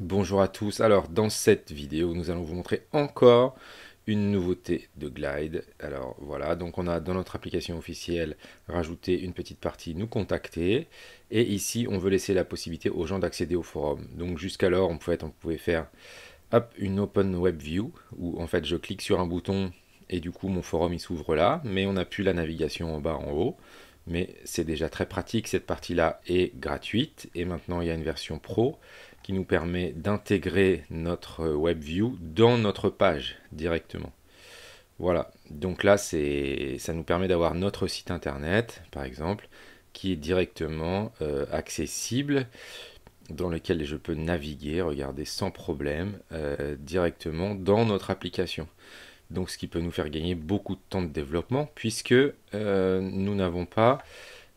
Bonjour à tous, alors dans cette vidéo nous allons vous montrer encore une nouveauté de Glide. Alors voilà, donc on a dans notre application officielle rajouté une petite partie nous contacter et ici on veut laisser la possibilité aux gens d'accéder au forum. Donc jusqu'alors on pouvait, faire une open web view où en fait je clique sur un bouton et du coup mon forum il s'ouvre là mais on n'a plus la navigation en bas en haut mais c'est déjà très pratique cette partie là est gratuite et maintenant il y a une version pro nous permet d'intégrer notre web view dans notre page directement. Voilà, donc là c'est ça nous permet d'avoir notre site internet par exemple qui est directement euh, accessible dans lequel je peux naviguer, regarder sans problème euh, directement dans notre application. Donc ce qui peut nous faire gagner beaucoup de temps de développement puisque euh, nous n'avons pas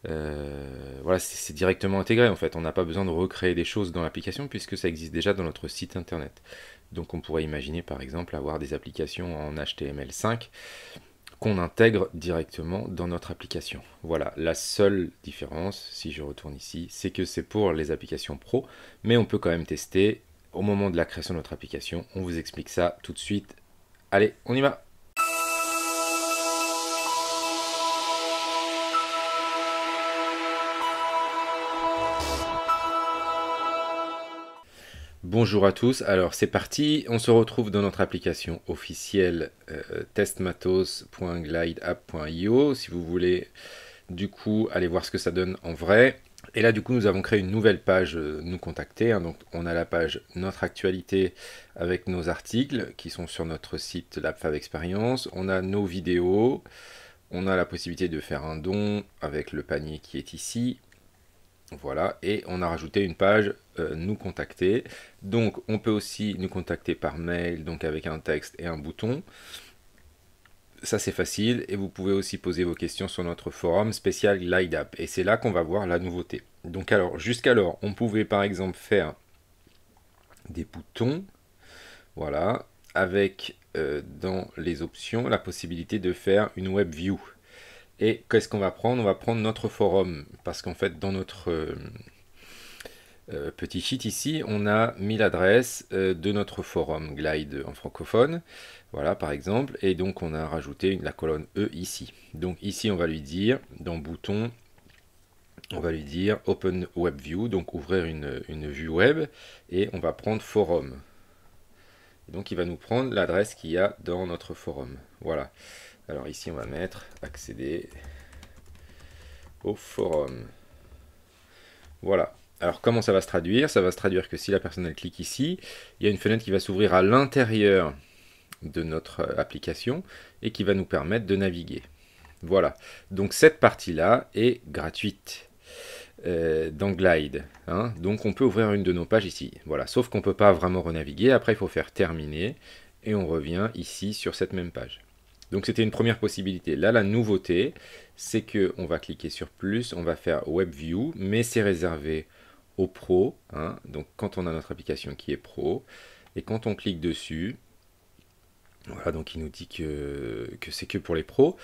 euh, voilà, c'est directement intégré en fait. On n'a pas besoin de recréer des choses dans l'application puisque ça existe déjà dans notre site internet. Donc on pourrait imaginer par exemple avoir des applications en HTML5 qu'on intègre directement dans notre application. Voilà, la seule différence, si je retourne ici, c'est que c'est pour les applications pro, mais on peut quand même tester au moment de la création de notre application. On vous explique ça tout de suite. Allez, on y va Bonjour à tous, alors c'est parti, on se retrouve dans notre application officielle euh, testmatos.glideapp.io si vous voulez du coup aller voir ce que ça donne en vrai. Et là du coup nous avons créé une nouvelle page euh, nous contacter, hein. donc on a la page notre actualité avec nos articles qui sont sur notre site LabFab Experience, on a nos vidéos, on a la possibilité de faire un don avec le panier qui est ici, voilà, et on a rajouté une page euh, nous contacter. Donc on peut aussi nous contacter par mail, donc avec un texte et un bouton. Ça c'est facile et vous pouvez aussi poser vos questions sur notre forum spécial Up. et c'est là qu'on va voir la nouveauté. Donc alors jusqu'alors on pouvait par exemple faire des boutons, voilà, avec euh, dans les options la possibilité de faire une web view. Et qu'est-ce qu'on va prendre On va prendre notre forum, parce qu'en fait, dans notre euh, euh, petit sheet ici, on a mis l'adresse euh, de notre forum Glide en francophone, voilà par exemple, et donc on a rajouté la colonne E ici. Donc ici, on va lui dire, dans bouton, on va lui dire Open Web View, donc ouvrir une, une vue web, et on va prendre forum. Donc il va nous prendre l'adresse qu'il y a dans notre forum. Voilà. Alors ici, on va mettre accéder au forum. Voilà. Alors comment ça va se traduire Ça va se traduire que si la personne clique ici, il y a une fenêtre qui va s'ouvrir à l'intérieur de notre euh, application et qui va nous permettre de naviguer. Voilà. Donc cette partie-là est gratuite euh, dans Glide. Hein. Donc on peut ouvrir une de nos pages ici. Voilà. Sauf qu'on ne peut pas vraiment renaviguer. Après, il faut faire terminer et on revient ici sur cette même page. Donc c'était une première possibilité. Là, la nouveauté, c'est que on va cliquer sur plus, on va faire Web View, mais c'est réservé aux pros. Hein. Donc quand on a notre application qui est pro, et quand on clique dessus, voilà, donc il nous dit que, c'est que pour les pros.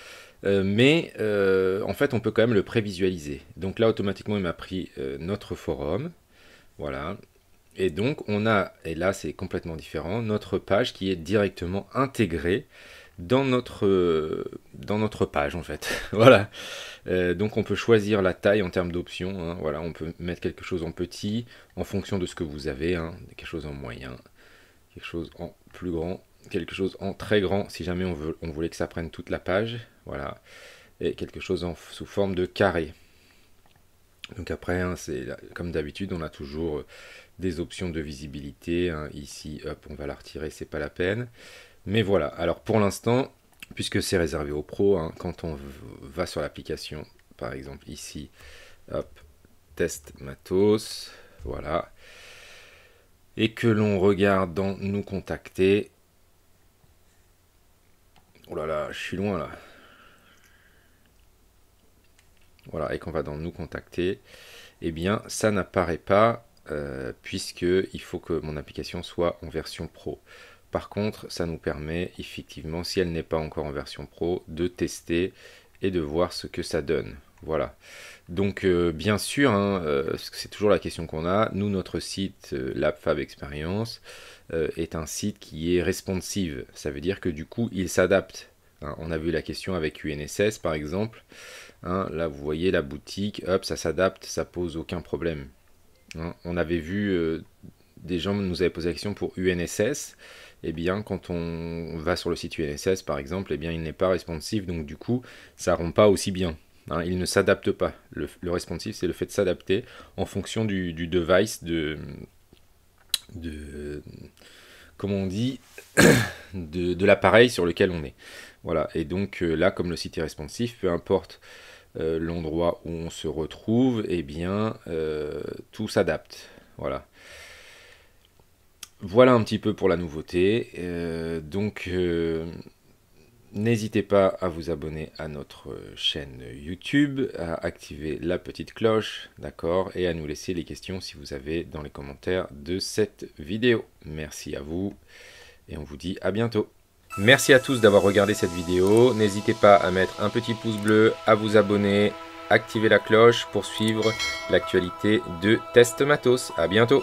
Euh, mais euh, en fait, on peut quand même le prévisualiser. Donc là, automatiquement, il m'a pris euh, notre forum. Voilà. Et donc, on a, et là, c'est complètement différent, notre page qui est directement intégrée dans notre, euh, dans notre page en fait. voilà. Euh, donc on peut choisir la taille en termes d'options. Hein. Voilà, on peut mettre quelque chose en petit en fonction de ce que vous avez. Hein. Quelque chose en moyen, quelque chose en plus grand, quelque chose en très grand si jamais on, veut, on voulait que ça prenne toute la page. Voilà. Et quelque chose en, sous forme de carré. Donc après, hein, c'est comme d'habitude, on a toujours euh, des options de visibilité. Ici, hop, on va la retirer, c'est pas la peine. Mais voilà, alors pour l'instant, puisque c'est réservé aux pros, hein, quand on va sur l'application, par exemple ici, test matos, voilà, et que l'on regarde dans nous contacter, oh là là, je suis loin là, voilà, et qu'on va dans nous contacter, eh bien ça n'apparaît pas, euh, puisque il faut que mon application soit en version pro. Par contre, ça nous permet effectivement, si elle n'est pas encore en version pro, de tester et de voir ce que ça donne. Voilà. Donc euh, bien sûr, hein, euh, c'est toujours la question qu'on a. Nous, notre site, euh, Labfab Experience, est un site qui est responsive. Ça veut dire que du coup, il s'adapte. Hein, on a vu la question avec UNSS, par exemple. Hein, là, vous voyez la boutique, hop, ça s'adapte, ça pose aucun problème. on avait vu des gens nous avaient posé la question pour UNSS. Eh bien, quand on va sur le site UNSS, par exemple, eh bien, il n'est pas responsive, donc du coup, ça ne rend pas aussi bien. Hein. il ne s'adapte pas. Le, responsive, c'est le fait de s'adapter en fonction du, device, de, de, comment on dit, de, l'appareil sur lequel on est. Voilà. Et donc euh, là, comme le site est responsive, peu importe euh, l'endroit où on se retrouve, eh bien, euh, tout s'adapte. Voilà. Voilà un petit peu pour la nouveauté. Euh, donc, euh, n'hésitez pas à vous abonner à notre chaîne YouTube, à activer la petite cloche, d'accord, et à nous laisser les questions si vous avez dans les commentaires de cette vidéo. Merci à vous et on vous dit à bientôt. Merci à tous d'avoir regardé cette vidéo. N'hésitez pas à mettre un petit pouce bleu, à vous abonner, activer la cloche pour suivre l'actualité de Test Matos. À bientôt.